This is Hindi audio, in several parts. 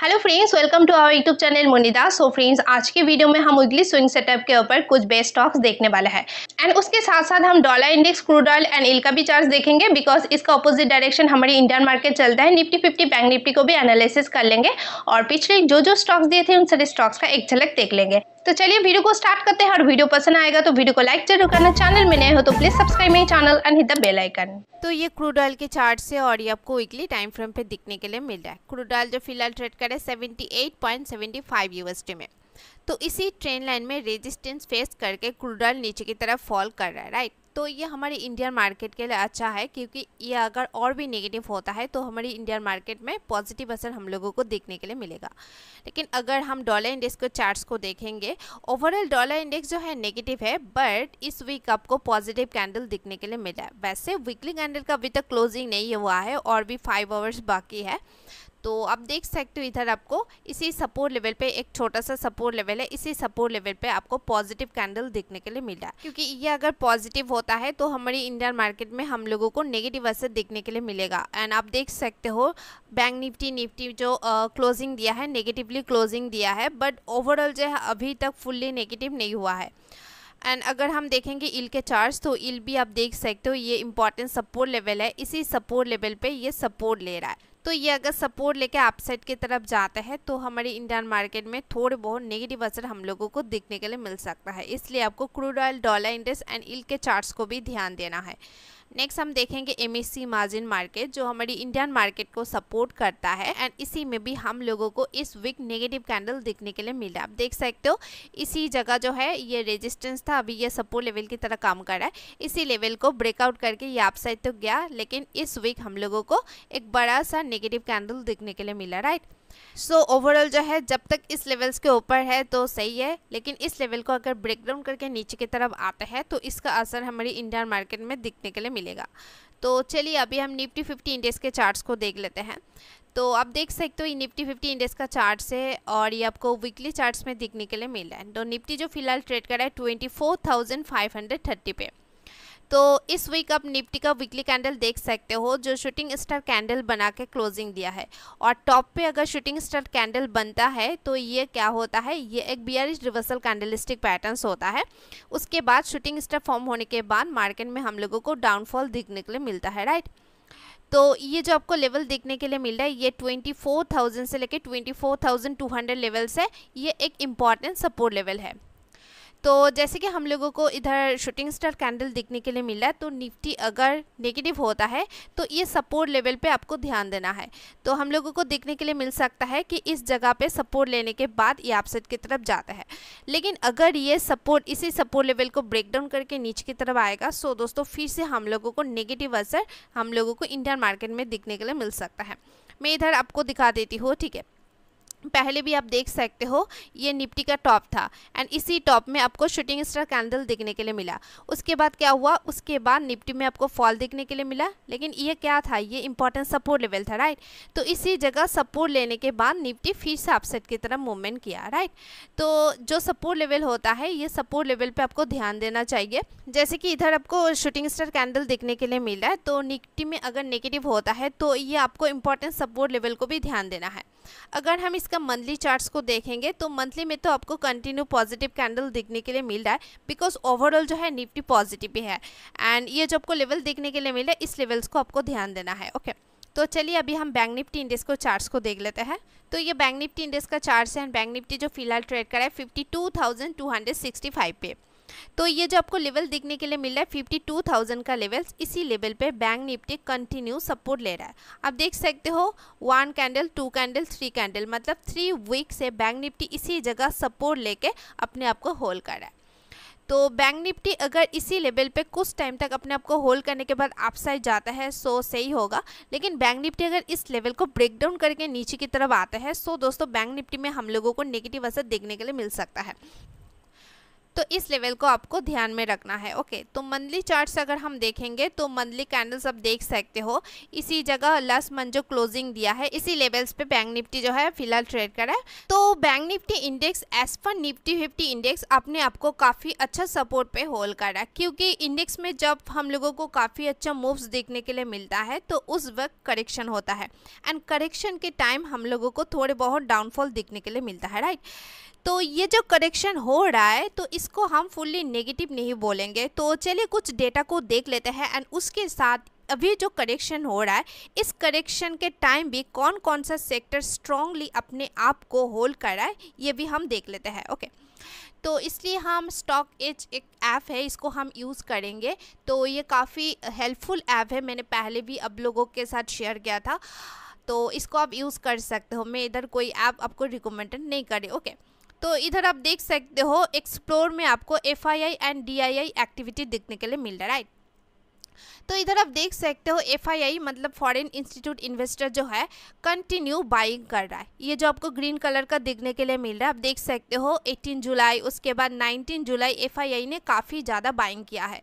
Hello friends welcome to our YouTube channel मुनिदा सो फ्रेंड्स आज के वीडियो में हम उगली स्विंग सेटअप के ऊपर कुछ बेस्ट स्टॉक्स देखने वाला है एंड उसके साथ साथ हम dollar index crude oil and इल का भी चार्ज देखेंगे बिकॉज इसका अपोजिट डायरेक्शन हमारी इंडियन मार्केट चलता है निफ्टी फिफ्टी बैंक निफ्टी को भी एनालिसिस कर लेंगे और पिछले जो जो स्टॉक्स दिए थे उन सारे स्टॉक्स का एक झलक देख लेंगे तो चलिए वीडियो को स्टार्ट करते हैं और वीडियो पसंद आएगा तो वीडियो को लाइक जरूर करना चैनल में नए हो तो please subscribe my channel and hit the bell icon तो ये क्रूड ऑयल के चार्ट से और ये आपको वीकली टाइम फ्रेम पे दिखने के लिए मिल रहा है क्रूड ऑयल जो फिलहाल ट्रेड करे seventy eight point seventy five USD में तो इसी ट्रेन लाइन में रेजिस्टेंस फेस करके क्रूड ऑयल नीचे की तरफ फॉल कर रहा है राइट तो ये हमारे इंडियन मार्केट के लिए अच्छा है क्योंकि ये अगर और भी नेगेटिव होता है तो हमारी इंडियन मार्केट में पॉजिटिव असर हम लोगों को देखने के लिए मिलेगा लेकिन अगर हम डॉलर इंडेक्स के चार्ट्स को देखेंगे ओवरऑल डॉलर इंडेक्स जो है नेगेटिव है बट इस वीक आपको पॉजिटिव कैंडल दिखने के लिए मिला है वैसे वीकली कैंडल का अभी तक क्लोजिंग नहीं हुआ है और भी फाइव आवर्स बाकी है तो आप देख सकते हो इधर आपको इसी सपोर्ट लेवल पे एक छोटा सा सपोर्ट लेवल है इसी सपोर्ट लेवल पे आपको पॉजिटिव कैंडल देखने के लिए मिल रहा है क्योंकि ये अगर पॉजिटिव होता है तो हमारी इंडियन मार्केट में हम लोगों को नेगेटिव असर देखने के लिए मिलेगा एंड आप देख सकते हो बैंक निफ्टी निफ्टी जो क्लोजिंग uh, दिया है नेगेटिवली क्लोजिंग दिया है बट ओवरऑल जो है अभी तक फुल्ली नेगेटिव नहीं हुआ है एंड अगर हम देखेंगे इल के चार्ज तो इल भी आप देख सकते हो ये इम्पोर्टेंट सपोर्ट लेवल है इसी सपोर्ट लेवल पे ये सपोर्ट ले रहा है तो ये अगर सपोर्ट लेके अपसाइड की तरफ जाता है तो हमारी इंडियन मार्केट में थोड़े बहुत नेगेटिव असर हम लोगों को देखने के लिए मिल सकता है इसलिए आपको crude oil dollar index and इल के चार्ट्स को भी ध्यान देना है नेक्स्ट हम देखेंगे M S C margin market जो हमारी इंडियन मार्केट को सपोर्ट करता है एंड इसी में भी हम लोगों को इस वीक नेगेटिव कैंडल देखने के लिए मिला आप देख सकते हो इसी जगह जो है ये रेजिस्टेंस था अभी ये सपोर्ट लेवल की तरह काम कर रहा है इसी लेवल को ब्रेकआउट करके ये आप साइड तो गया लेकिन इस वीक हम लोगों को एक बड़ा सा नेगेटिव कैंडल देखने के लिए मिला राइट सो so, ओवरऑल जो है जब तक इस लेवल्स के ऊपर है तो सही है लेकिन इस लेवल को अगर ब्रेक डाउन करके नीचे की तरफ आता है तो इसका असर हमारी इंडियन मार्केट में दिखने के लिए मिलेगा तो चलिए अभी हम निफ्टी फिफ्टी इंडेक्स के चार्ट्स को देख लेते हैं तो आप देख सकते हो ये निफ्टी फिफ्टी इंडेक्स का चार्ट है और ये आपको वीकली चार्ट्स में दिखने के लिए मिल रहा है तो निफ्टी जो फिलहाल ट्रेड कर रहा है twenty four thousand five hundred thirty पे तो इस वीक आप निफ्टी का वीकली कैंडल देख सकते हो जो शूटिंग स्टार कैंडल बना के क्लोजिंग दिया है और टॉप पे अगर शूटिंग स्टार कैंडल बनता है तो ये क्या होता है ये एक बियरिश रिवर्सल कैंडलिस्टिक पैटर्न्स होता है उसके बाद शूटिंग स्टार फॉर्म होने के बाद मार्केट में हम लोगों को डाउनफॉल दिखने के लिए मिलता है राइट तो ये जो आपको लेवल देखने के लिए मिल रहा है ये 24,000 से लेके 24,200 लेवल्स है ये एक इम्पॉर्टेंट सपोर्ट लेवल है तो जैसे कि हम लोगों को इधर शूटिंग स्टार कैंडल देखने के लिए मिला है तो निफ्टी अगर नेगेटिव होता है तो ये सपोर्ट लेवल पे आपको ध्यान देना है तो हम लोगों को देखने के लिए मिल सकता है कि इस जगह पे सपोर्ट लेने के बाद ये आपसेट की तरफ जाता है लेकिन अगर ये सपोर्ट इसी सपोर्ट लेवल को ब्रेकडाउन करके नीचे की तरफ आएगा सो दोस्तों फिर से हम लोगों को नेगेटिव असर हम लोगों को इंडियन मार्केट में देखने के लिए मिल सकता है मैं इधर आपको दिखा देती हूँ ठीक है पहले भी आप देख सकते हो ये निपटी का टॉप था एंड इसी टॉप में आपको शूटिंग स्टार कैंडल देखने के लिए मिला उसके बाद क्या हुआ उसके बाद निपटी में आपको फॉल देखने के लिए मिला लेकिन ये क्या था ये इंपॉर्टेंट सपोर्ट लेवल था राइट तो इसी जगह सपोर्ट लेने के बाद निपटी फिर से अपसेट की तरफ मूवमेंट किया राइट तो जो सपोर्ट लेवल होता है ये सपोर्ट लेवल पर आपको ध्यान देना चाहिए जैसे कि इधर आपको शूटिंग स्टार कैंडल देखने के लिए मिला है तो निपटी में अगर नेगेटिव होता है तो ये आपको इंपॉर्टेंट सपोर्ट लेवल को भी ध्यान देना है अगर हम इस इसका मंथली चार्ट्स को देखेंगे तो मंथली में तो आपको कंटिन्यू पॉजिटिव कैंडल दिखने के लिए मिल रहा है बिकॉज ओवरऑल जो है निफ्टी पॉजिटिव ही है एंड ये जो आपको लेवल देखने के लिए मिल रहा है इस लेवल्स को आपको ध्यान देना है ओके okay. तो चलिए अभी हम बैंक निफ्टी इंडेक्स को चार्ट्स को देख लेते हैं तो ये बैंक निफ्टी इंडेक्स का चार्ट्स है एंड बैंक निफ्टी जो फिलहाल ट्रेड कराए है fifty two thousand two hundred sixty five पे तो ये जो आपको लेवल देखने के लिए मिल रहा है फिफ्टी टू थाउजेंड का लेवल इसी लेवल पे बैंक निफ्टी कंटिन्यू सपोर्ट ले रहा है आप देख सकते हो one candle two candle three candle मतलब थ्री वीक से बैंक निफ्टी इसी जगह सपोर्ट लेके अपने आप को होल्ड कर रहा है तो बैंक निफ्टी अगर इसी लेवल पे कुछ टाइम तक अपने आप को होल्ड करने के बाद अपसाइड जाता है सो सही होगा लेकिन बैंक निफ्टी अगर इस लेवल को ब्रेक डाउन करके नीचे की तरफ आता है सो दोस्तों बैंक निफ्टी में हम लोगों को नेगेटिव असर देखने के लिए मिल सकता है तो इस लेवल को आपको ध्यान में रखना है ओके तो मंथली चार्ट्स अगर हम देखेंगे तो मंथली कैंडल्स आप देख सकते हो इसी जगह लास्ट मंथ जो क्लोजिंग दिया है इसी लेवल्स पे बैंक निफ्टी जो है फिलहाल ट्रेड करा है तो बैंक निफ्टी इंडेक्स एज पर निफ्टी फिफ्टी इंडेक्स अपने आपको काफ़ी अच्छा सपोर्ट पे होल्ड करा क्योंकि इंडेक्स में जब हम लोगों को काफ़ी अच्छा मूव्स देखने के लिए मिलता है तो उस वक्त करेक्शन होता है एंड करेक्शन के टाइम हम लोगों को थोड़े बहुत डाउनफॉल देखने के लिए मिलता है राइट तो ये जो करेक्शन हो रहा है तो इस इसको हम फुल्ली नेगेटिव नहीं बोलेंगे तो चलिए कुछ डेटा को देख लेते हैं एंड उसके साथ अभी जो करेक्शन हो रहा है इस करेक्शन के टाइम भी कौन कौन सा सेक्टर स्ट्रांगली अपने आप को होल्ड कर रहा है ये भी हम देख लेते हैं ओके तो इसलिए हम स्टॉक एच एक ऐप है इसको हम यूज़ करेंगे तो ये काफ़ी हेल्पफुल ऐप है मैंने पहले भी अब लोगों के साथ शेयर किया था तो इसको आप यूज़ कर सकते हो मैं इधर कोई ऐप आप, आपको रिकमेंडेड नहीं करे ओके okay. तो इधर आप देख सकते हो एक्सप्लोर में आपको एफ एंड डी एक्टिविटी देखने के लिए मिल रहा है राइट तो इधर आप देख सकते हो एफ मतलब फॉरेन इंस्टीट्यूट इन्वेस्टर जो है कंटिन्यू बाइंग कर रहा है ये जो आपको ग्रीन कलर का देखने के लिए मिल रहा है आप देख सकते हो 18 जुलाई उसके बाद 19 जुलाई एफ ने काफ़ी ज़्यादा बाइंग किया है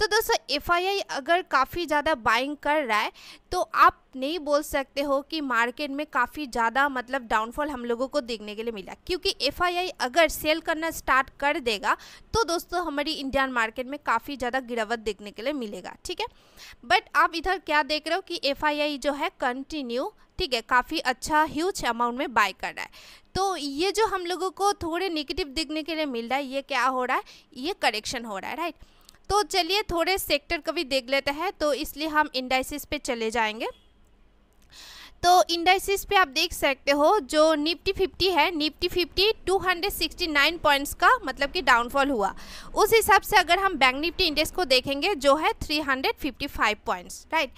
तो दोस्तों एफ अगर काफ़ी ज़्यादा बाइंग कर रहा है तो आप नहीं बोल सकते हो कि मार्केट में काफ़ी ज़्यादा मतलब डाउनफॉल हम लोगों को देखने के लिए मिला क्योंकि एफ अगर सेल करना स्टार्ट कर देगा तो दोस्तों हमारी इंडियन मार्केट में काफ़ी ज़्यादा गिरावट देखने के लिए मिलेगा ठीक है बट आप इधर क्या देख रहे हो कि एफ जो है कंटिन्यू ठीक है काफ़ी अच्छा ह्यूज अमाउंट में बाय कर रहा है तो ये जो हम लोगों को थोड़े निगेटिव देखने के लिए मिल रहा है ये क्या हो रहा है ये करेक्शन हो रहा है राइट तो चलिए थोड़े सेक्टर कभी देख लेते हैं तो इसलिए हम इंडाइसिस पे चले जाएंगे तो इंडाइसिस पे आप देख सकते हो जो निफ्टी फिफ्टी है निफ्टी सिक्सटी 269 पॉइंट्स का मतलब कि डाउनफॉल हुआ उस हिसाब से अगर हम बैंक निफ्टी इंडेक्स को देखेंगे जो है 355 पॉइंट्स राइट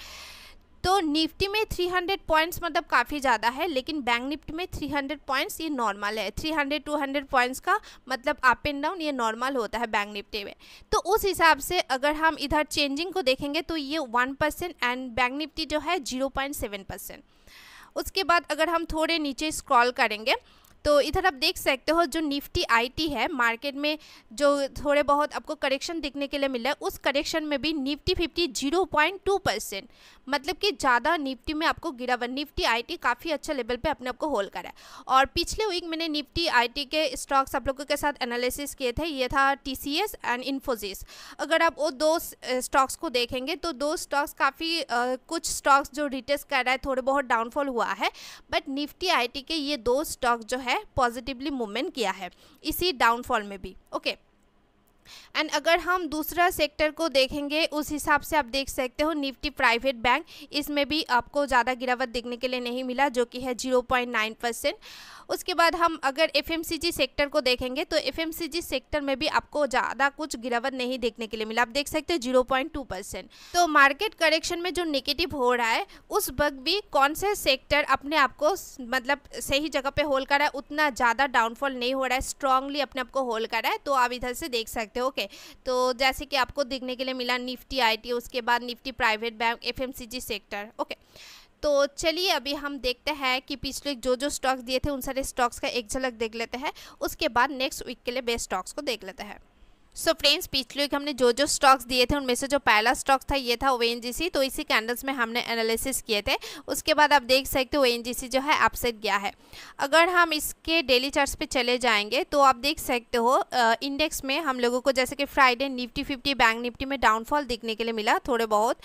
तो निफ्टी में 300 पॉइंट्स मतलब काफ़ी ज़्यादा है लेकिन बैंक निफ्टी में 300 पॉइंट्स ये नॉर्मल है 300 200 पॉइंट्स का मतलब अप एंड डाउन ये नॉर्मल होता है बैंक निफ्टी में तो उस हिसाब से अगर हम इधर चेंजिंग को देखेंगे तो ये one percent and bank Nifty जो है जीरो पॉइंट सेवन परसेंट उसके बाद अगर हम थोड़े नीचे स्क्रॉल करेंगे तो इधर आप देख सकते हो जो निफ्टी आईटी है मार्केट में जो थोड़े बहुत आपको करेक्शन देखने के लिए मिला है उस करेक्शन में भी Nifty fifty zero point two percent मतलब कि ज़्यादा निफ्टी में आपको गिरावट निफ्टी आईटी काफ़ी अच्छा लेवल पे अपने आप को होल्ड करा है और पिछले वीक मैंने निफ्टी आईटी के स्टॉक्स आप लोगों के साथ एनालिसिस किए थे ये था टीसीएस एंड इन्फोसिस अगर आप वो दो स्टॉक्स को देखेंगे तो दो स्टॉक्स काफ़ी कुछ स्टॉक्स जो रिटेस्ट कर रहा है थोड़े बहुत डाउनफॉल हुआ है बट निफ्टी आई के ये दो स्टॉक जो है पॉजिटिवली मूवमेंट किया है इसी डाउनफॉल में भी ओके okay. एंड अगर हम दूसरा सेक्टर को देखेंगे उस हिसाब से आप देख सकते हो निफ्टी प्राइवेट बैंक इसमें भी आपको ज़्यादा गिरावट देखने के लिए नहीं मिला जो कि है जीरो पॉइंट नाइन परसेंट उसके बाद हम अगर एफ सेक्टर को देखेंगे तो एफ सेक्टर में भी आपको ज़्यादा कुछ गिरावट नहीं देखने के लिए मिला आप देख सकते हैं जीरो तो मार्केट करेक्शन में जो निगेटिव हो रहा है उस वक्त भी कौन से सेक्टर अपने आप को मतलब सही जगह पे होल्ड कर रहा है उतना ज़्यादा डाउनफॉल नहीं हो रहा है स्ट्रांगली अपने आप को होल्ड कर रहा है तो आप इधर से देख सकते हो ओके तो जैसे कि आपको देखने के लिए मिला निफ्टी आईटी उसके बाद Nifty private bank FMCG sector okay तो चलिए अभी हम देखते हैं कि पिछले जो जो स्टॉक्स दिए थे उन सारे स्टॉक्स का एक झलक देख लेते हैं उसके बाद नेक्स्ट वीक के लिए बेस्ट स्टॉक्स को देख लेते हैं सो फ्रेंड्स पिछले वीक हमने जो जो स्टॉक्स दिए थे उनमें से जो पहला स्टॉक था ये था ओ तो इसी कैंडल्स में हमने एनालिसिस किए थे उसके बाद आप देख सकते हो ओ जो है अपसेट गया है अगर हम इसके डेली चार्ट्स पे चले जाएंगे तो आप देख सकते हो इंडेक्स में हम लोगों को जैसे कि Friday Nifty fifty bank Nifty में डाउनफॉल देखने के लिए मिला थोड़े बहुत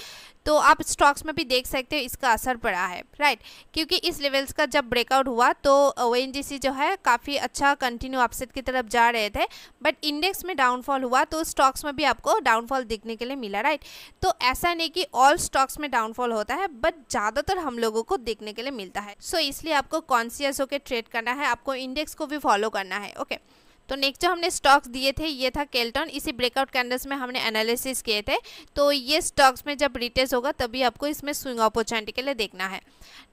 तो आप स्टॉक्स में भी देख सकते हो इसका असर पड़ा है राइट क्योंकि इस लेवल्स का जब ब्रेकआउट हुआ तो ओ uh, जो है काफ़ी अच्छा कंटिन्यू अपसेट की तरफ जा रहे थे बट इंडेक्स में डाउनफॉल हुआ तो स्टॉक्स में भी आपको डाउनफॉल देखने के लिए मिला राइट तो ऐसा नहीं कि ऑल स्टॉक्स में डाउनफॉल होता है बट ज़्यादातर हम लोगों को देखने के लिए मिलता है सो so, इसलिए आपको कॉन्सियस होकर ट्रेड करना है आपको इंडेक्स को भी फॉलो करना है ओके okay. तो नेक्स्ट जो हमने स्टॉक्स दिए थे ये था केल्टन इसी ब्रेकआउट कैंडल्स में हमने एनालिसिस किए थे तो ये स्टॉक्स में जब रिटेस होगा तभी आपको इसमें स्विंग अपॉर्चुनिटी के लिए देखना है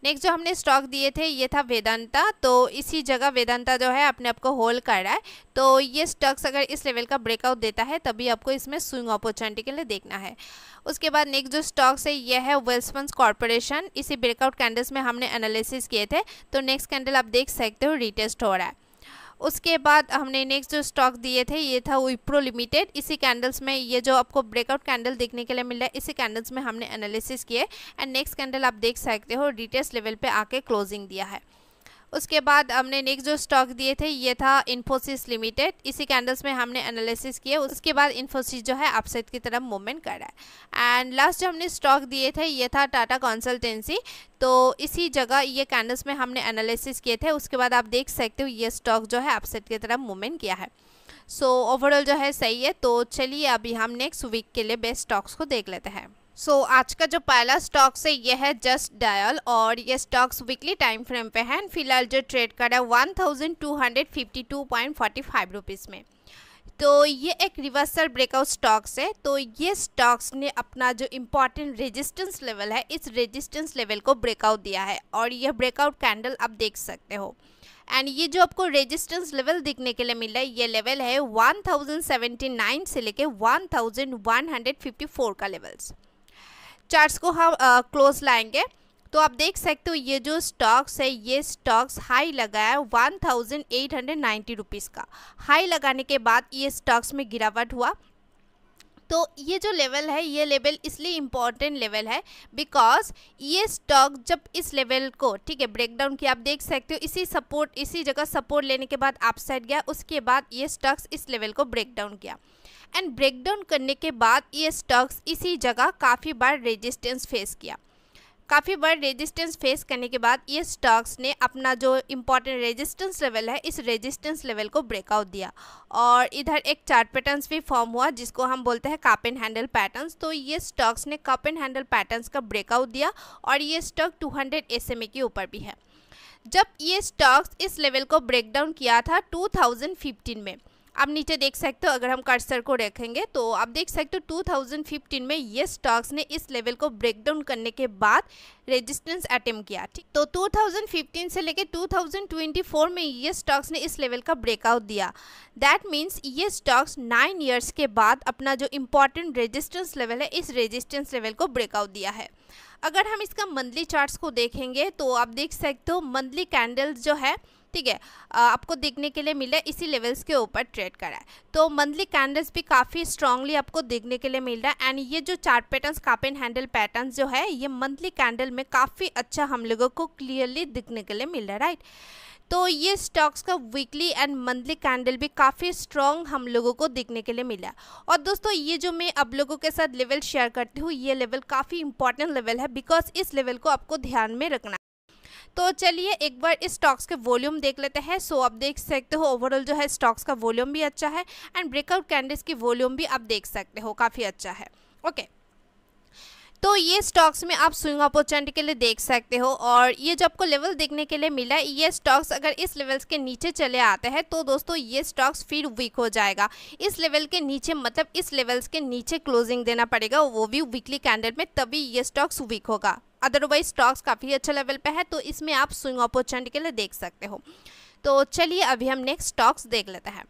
नेक्स्ट जो हमने स्टॉक दिए थे ये था वेदांता तो इसी जगह वेदांता जो है अपने आपको होल्ड कर रहा है तो ये स्टॉक्स अगर इस लेवल का ब्रेकआउट देता है तभी आपको इसमें स्विंग अपॉर्चुनिटी के लिए देखना है उसके बाद नेक्स्ट जो स्टॉक्स है ये है वेल्सफंस कॉरपोरेशन इसी ब्रेकआउट कैंडल्स में हमने एनालिसिस किए थे तो नेक्स्ट कैंडल आप देख सकते हो रिटेस्ट हो रहा है उसके बाद हमने नेक्स्ट जो स्टॉक दिए थे ये था विप्रो लिमिटेड इसी कैंडल्स में ये जो आपको ब्रेकआउट कैंडल देखने के लिए मिल रहा है इसी कैंडल्स में हमने एनालिसिस किए एंड नेक्स्ट कैंडल आप देख सकते हो डिटेल्स लेवल पर आके क्लोजिंग दिया है उसके बाद हमने नेक्स्ट जो स्टॉक दिए थे ये था इन्फोसिस लिमिटेड इसी कैंडल्स में हमने एनालिसिस किए उसके बाद इन्फोसिस जो है अपसेट की तरफ मूवमेंट कर रहा है एंड लास्ट जो हमने स्टॉक दिए थे ये था टाटा कंसल्टेंसी तो इसी जगह ये कैंडल्स में हमने एनालिसिस किए थे उसके बाद आप देख सकते हो ये स्टॉक जो है अपसेट की तरफ मूवमेंट किया है सो so, ओवरऑल जो है सही है तो चलिए अभी हम नेक्स्ट वीक के लिए बेस्ट स्टॉक्स को देख लेते हैं सो so, आज का जो पहला स्टॉक्स है यह है जस्ट डायल और ये स्टॉक्स वीकली टाइम फ्रेम पे हैं फिलहाल जो ट्रेड कर रहा है one thousand two hundred fifty two point forty five rupees में तो ये एक रिवर्सल ब्रेकआउट स्टॉक्स है तो ये स्टॉक्स ने अपना जो इम्पॉर्टेंट रेजिस्टेंस लेवल है इस रेजिस्टेंस लेवल को ब्रेकआउट दिया है और यह ब्रेकआउट कैंडल आप देख सकते हो एंड ये जो आपको रेजिस्टेंस लेवल दिखने के लिए मिल रहा है ये लेवल है 1079 से लेके 1154 का लेवल्स चार्ट्स को हम क्लोज लाएंगे तो आप देख सकते हो ये जो स्टॉक्स है ये स्टॉक्स हाई लगाया है one thousand eight hundred ninety rupees का हाई लगाने के बाद ये स्टॉक्स में गिरावट हुआ तो ये जो लेवल है ये लेवल इसलिए इम्पॉर्टेंट लेवल है बिकॉज ये स्टॉक जब इस लेवल को ठीक है ब्रेकडाउन किया आप देख सकते हो इसी सपोर्ट इसी जगह सपोर्ट लेने के बाद आप गया उसके बाद ये स्टॉक्स इस लेवल को ब्रेकडाउन किया एंड ब्रेकडाउन करने के बाद ये स्टॉक्स इसी जगह काफ़ी बार रेजिस्टेंस फेस किया काफ़ी बार रेजिस्टेंस फेस करने के बाद ये स्टॉक्स ने अपना जो इम्पोर्टेंट रेजिस्टेंस लेवल है इस रेजिस्टेंस लेवल को ब्रेकआउट दिया और इधर एक चार्ट पैटर्न्स भी फॉर्म हुआ जिसको हम बोलते हैं कप एंड हैंडल पैटर्न्स तो ये स्टॉक्स ने कप एंड हैंडल पैटर्न्स का ब्रेकआउट दिया और ये स्टॉक 200 हंड्रेड के ऊपर भी है जब ये स्टॉक्स इस लेवल को ब्रेकडाउन किया था टू में आप नीचे देख सकते हो अगर हम कर्सर को रखेंगे तो आप देख सकते हो 2015 में ये स्टॉक्स ने इस लेवल को ब्रेकडाउन करने के बाद रेजिस्टेंस अटेम किया ठीक तो 2015 से लेके 2024 में ये स्टॉक्स ने इस लेवल का ब्रेकआउट दिया दैट मीन्स ये स्टॉक्स नाइन ईयर्स के बाद अपना जो इम्पॉर्टेंट रेजिस्टेंस लेवल है इस रेजिस्टेंस लेवल को ब्रेकआउट दिया है अगर हम इसका मंथली चार्ट्स को देखेंगे तो आप देख सकते हो मंथली कैंडल्स जो है ठीक है आपको देखने के लिए मिला इसी लेवल्स के ऊपर ट्रेड करा है तो मंथली कैंडल्स भी काफ़ी स्ट्रांगली आपको देखने के लिए मिल रहा है तो एंड ये जो chart patterns cup and handle pattern जो है ये मंथली कैंडल में काफ़ी अच्छा हम लोगों को क्लियरली दिखने के लिए मिल रहा है राइट तो ये स्टॉक्स का वीकली एंड मंथली कैंडल भी काफ़ी स्ट्रॉन्ग हम लोगों को देखने के लिए मिला और दोस्तों ये जो मैं आप लोगों के साथ लेवल शेयर करती हूँ ये लेवल काफ़ी इंपॉर्टेंट लेवल है बिकॉज इस लेवल को आपको ध्यान में रखना तो चलिए एक बार इस स्टॉक्स के वॉल्यूम देख लेते हैं सो so, आप देख सकते हो ओवरऑल जो है स्टॉक्स का वॉल्यूम भी अच्छा है एंड ब्रेकआउट कैंडल्स की वॉल्यूम भी आप देख सकते हो काफ़ी अच्छा है ओके okay. तो ये स्टॉक्स में आप स्विंग अपॉर्चुनिटी के लिए देख सकते हो और ये जो आपको लेवल देखने के लिए मिला है ये स्टॉक्स अगर इस लेवल्स के नीचे चले आते हैं तो दोस्तों ये स्टॉक्स फिर वीक हो जाएगा इस लेवल के नीचे मतलब इस लेवल्स के नीचे क्लोजिंग देना पड़ेगा वो भी वीकली कैंडल में तभी ये स्टॉक्स वीक होगा अदरवाइज स्टॉक्स काफ़ी अच्छा लेवल पर है तो इसमें आप स्विंग अपॉर्चुनिटी के लिए देख सकते हो तो चलिए अभी हम नेक्स्ट स्टॉक्स देख लेते हैं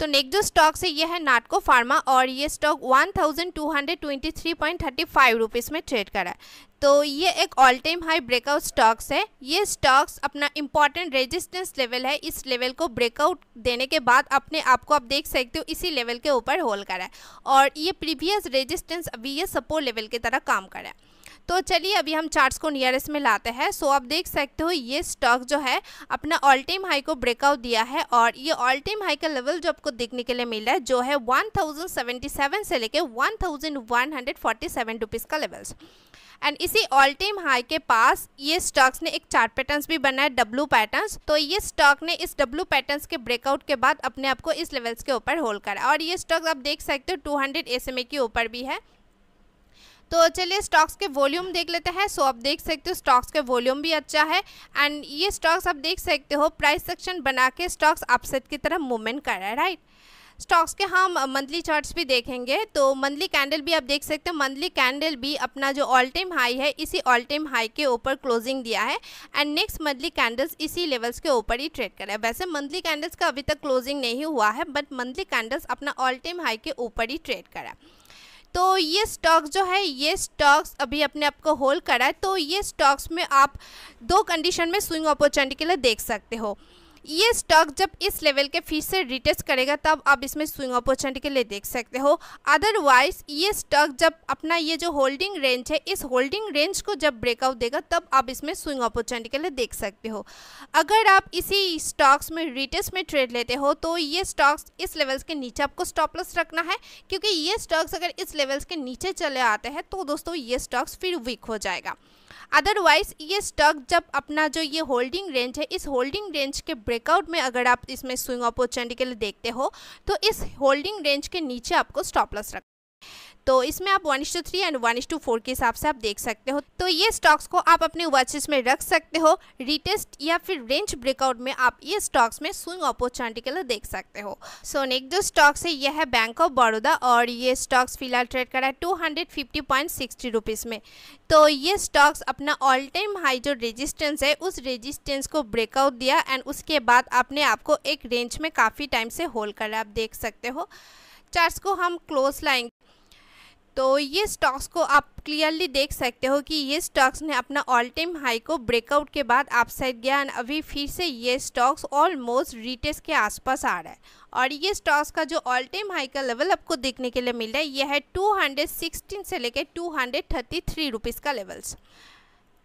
तो नेक्स्ट जो स्टॉक्स है ये है नाटको फार्मा और ये स्टॉक 1223.35 रुपीस में ट्रेड रहा है तो ये एक all time high breakout stocks है ये स्टॉक्स अपना इंपॉर्टेंट रेजिस्टेंस लेवल है इस लेवल को ब्रेकआउट देने के बाद अपने आप को आप देख सकते हो इसी लेवल के ऊपर होल्ड करा है और ये प्रीवियस रेजिस्टेंस अभी ये सपोर्ट लेवल की तरह काम करा है तो चलिए अभी हम चार्ट्स को नियरेस्ट में लाते हैं सो आप देख सकते हो ये स्टॉक जो है अपना ऑल टाइम हाई को ब्रेकआउट दिया है और ये ऑल टाइम हाई का लेवल जो आपको देखने के लिए मिला है जो है 1077 से लेके 1147 रुपीस का लेवल्स एंड इसी ऑल टाइम हाई के पास ये स्टॉक्स ने एक चार्ट पैटर्न्स भी बनाया डब्लू पैटर्न्स तो ये स्टॉक ने इस डब्लू पैटर्न्स के ब्रेकआउट के बाद अपने आप को इस लेवल्स के ऊपर होल्ड करा और ये स्टॉक आप देख सकते हो 200 हंड्रेड के ऊपर भी है तो चलिए स्टॉक्स के वॉल्यूम देख लेते हैं सो आप देख सकते हो स्टॉक्स का वॉल्यूम भी अच्छा है एंड ये स्टॉक्स आप देख सकते हो प्राइस सेक्शन बना के स्टॉक्स अपसेट की तरफ मूवमेंट कर रहा है राइट स्टॉक्स के हम मंथली चार्ट्स भी देखेंगे तो मंथली कैंडल भी आप देख सकते हो मंथली कैंडल भी अपना जो ऑल टाइम हाई है इसी ऑल टाइम हाई के ऊपर क्लोजिंग दिया है एंड नेक्स्ट मंथली कैंडल्स इसी लेवल्स के ऊपर ही ट्रेड करा है वैसे मंथली कैंडल्स का अभी तक क्लोजिंग नहीं हुआ है बट मंथली कैंडल्स अपना ऑल टाइम हाई के ऊपर ही ट्रेड करा है तो ये स्टॉक्स जो है ये स्टॉक्स अभी अपने आप को होल्ड करा है तो ये स्टॉक्स में आप दो कंडीशन में स्विंग अपॉर्चुनिटी के लिए देख सकते हो ये स्टॉक जब इस लेवल के फिर से रिटेस्ट करेगा तब आप इसमें स्विंग अपॉर्चुनिटी के लिए देख सकते हो अदरवाइज ये स्टॉक जब अपना ये जो होल्डिंग रेंज है इस होल्डिंग रेंज को जब ब्रेकआउट देगा तब आप इसमें स्विंग अपॉर्चुनिटी के लिए देख सकते हो अगर आप इसी स्टॉक्स में रिटेस्ट में ट्रेड लेते हो तो ये स्टॉक्स इस लेवल्स के नीचे आपको स्टॉप लॉस रखना है क्योंकि ये स्टॉक्स अगर इस लेवल्स के नीचे चले आते हैं तो दोस्तों ये स्टॉक्स फिर वीक हो जाएगा अदरवाइज ये स्टॉक जब अपना जो ये होल्डिंग रेंज है इस होल्डिंग रेंज के ब्रेकआउट में अगर आप इसमें स्विंग अपॉर्चुनिटी के लिए देखते हो तो इस होल्डिंग रेंज के नीचे आपको स्टॉप लॉस रख तो इसमें आप one two three and one two four के हिसाब से आप देख सकते हो तो ये स्टॉक्स को आप अपने वॉचेस में रख सकते हो रिटेस्ट या फिर रेंज ब्रेकआउट में आप ये स्टॉक्स में स्विंग अपॉर्चुनिटी के लिए देख सकते हो सो so, नेक्स्ट जो स्टॉक्स है यह है बैंक ऑफ बड़ौदा और ये स्टॉक्स फिलहाल ट्रेड करा है two hundred fifty point sixty rupees में तो ये स्टॉक्स अपना ऑल टाइम हाई जो रेजिस्टेंस है उस रेजिस्टेंस को ब्रेकआउट दिया एंड उसके बाद आपने आपको एक रेंज में काफ़ी टाइम से होल्ड करा आप देख सकते हो चार्ट को हम क्लोज लाएंगे तो ये स्टॉक्स को आप क्लियरली देख सकते हो कि ये स्टॉक्स ने अपना ऑल टाइम हाई को ब्रेकआउट के बाद अपसाइड गया और अभी फिर से ये स्टॉक्स ऑलमोस्ट रिटेस के आसपास आ रहा है और ये स्टॉक्स का जो ऑल टाइम हाई का लेवल आपको देखने के लिए मिल रहा है यह है 216 से लेकर 233 हंड्रेड का लेवल्स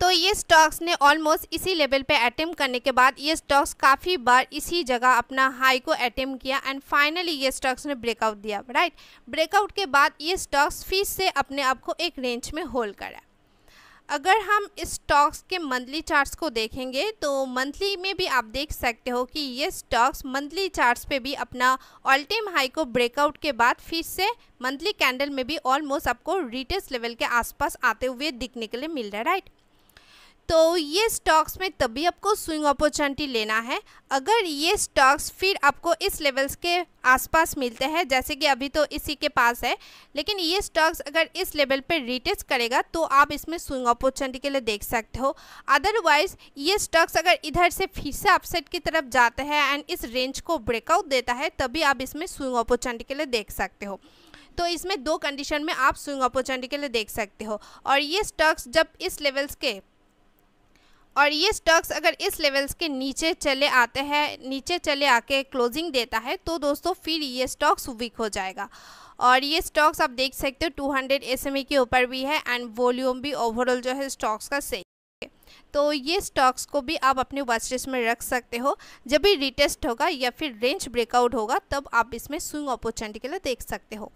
तो ये स्टॉक्स ने ऑलमोस्ट इसी लेवल पे अटेम्प करने के बाद ये स्टॉक्स काफ़ी बार इसी जगह अपना हाई को अटेम्प किया एंड फाइनली ये स्टॉक्स ने ब्रेकआउट दिया राइट ब्रेकआउट के बाद ये स्टॉक्स फिर से अपने आप को एक रेंज में होल्ड करा अगर हम स्टॉक्स के मंथली चार्ट्स को देखेंगे तो मंथली में भी आप देख सकते हो कि ये स्टॉक्स मंथली चार्ट्स पे भी अपना ऑल टाइम हाई को ब्रेकआउट के बाद फिर से मंथली कैंडल में भी ऑलमोस्ट आपको रिटेस्ट लेवल के आसपास आते हुए दिखने के लिए मिल रहा है राइट तो ये स्टॉक्स में तभी आपको स्विंग अपॉर्चुनिटी लेना है अगर ये स्टॉक्स फिर आपको इस लेवल्स के आसपास मिलते हैं जैसे कि अभी तो इसी के पास है लेकिन ये स्टॉक्स अगर इस लेवल पर रिटेस्ट करेगा तो आप इसमें स्विंग अपॉर्चुनिटी के लिए देख सकते हो अदरवाइज ये स्टॉक्स अगर इधर से फिर से अपसेट की तरफ जाते हैं एंड इस रेंज को ब्रेकआउट देता है तभी आप इसमें स्विंग अपॉर्चुनिटी के लिए देख सकते हो तो इसमें दो कंडीशन में आप स्विंग अपॉर्चुनिटी के लिए देख सकते हो और ये स्टॉक्स जब इस लेवल्स के और ये स्टॉक्स अगर इस लेवल्स के नीचे चले आते हैं नीचे चले आके क्लोजिंग देता है तो दोस्तों फिर ये स्टॉक्स वीक हो जाएगा और ये स्टॉक्स आप देख सकते हो 200 एसएमई e के ऊपर भी है एंड वॉल्यूम भी ओवरऑल जो है स्टॉक्स का सही है तो ये स्टॉक्स को भी आप अपने वॉच में रख सकते हो जब भी रिटेस्ट होगा या फिर रेंज ब्रेकआउट होगा तब आप इसमें स्विंग अपॉर्चुनिटी के लिए देख सकते हो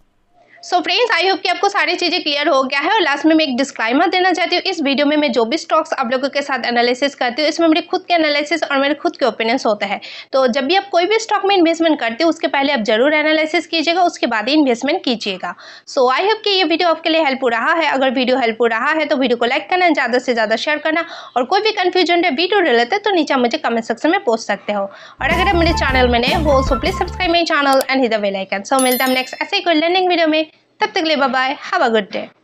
सो फ्रेंड्स आई होप कि आपको सारी चीज़ें क्लियर हो गया है और लास्ट में मैं एक डिस्क्लाइमर देना चाहती हूँ इस वीडियो में मैं जो भी स्टॉक्स आप लोगों के साथ एनालिसिस करती हूँ इसमें मेरे खुद के एनालिसिस और मेरे खुद के ओपिनियंस होते हैं तो जब भी आप कोई भी स्टॉक में इन्वेस्टमेंट करते हो उसके पहले आप जरूर एनालिसिस कीजिएगा उसके बाद ही इन्वेस्टमेंट कीजिएगा सो आई होप कि ये वीडियो आपके लिए हेल्पफुल रहा है अगर वीडियो हेल्पफुल रहा है तो वीडियो को लाइक करना ज़्यादा से ज़्यादा शेयर करना और कोई भी कन्फ्यूजन है वीडियो रिलेटेड तो नीचे मुझे कमेंट सेक्शन में पूछ सकते हो और अगर आप मेरे चैनल में नए हो so please subscribe my channel and hit the so मिलता हम नेक्स्ट ऐसे ही कोई लर्निंग वीडियो में Till then, bye bye. Have a good day.